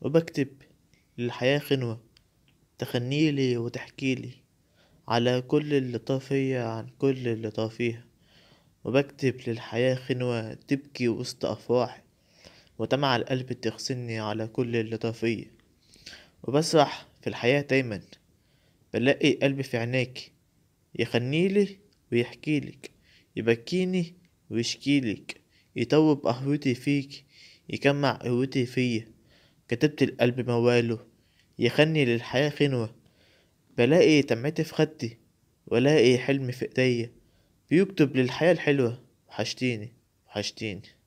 وبكتب للحياة خنوة تخنيلي وتحكيلي على كل اللي طافية عن كل اللي طافيها وبكتب للحياة خنوة تبكي وسط أفواحي وتمع القلب تغسلني على كل اللي طافية وبسرح في الحياة دايما بلاقي قلبي في عيناكي يخنيلي ويحكيلك يبكيني ويشكيلك يطوب قهوتي فيك يجمع قوتي فيا كتبت القلب مواله يخني للحياة خنوة بلاقي دمعتي في خدي ولاقي حلمي في ايديا بيكتب للحياة الحلوة وحشتيني وحشتيني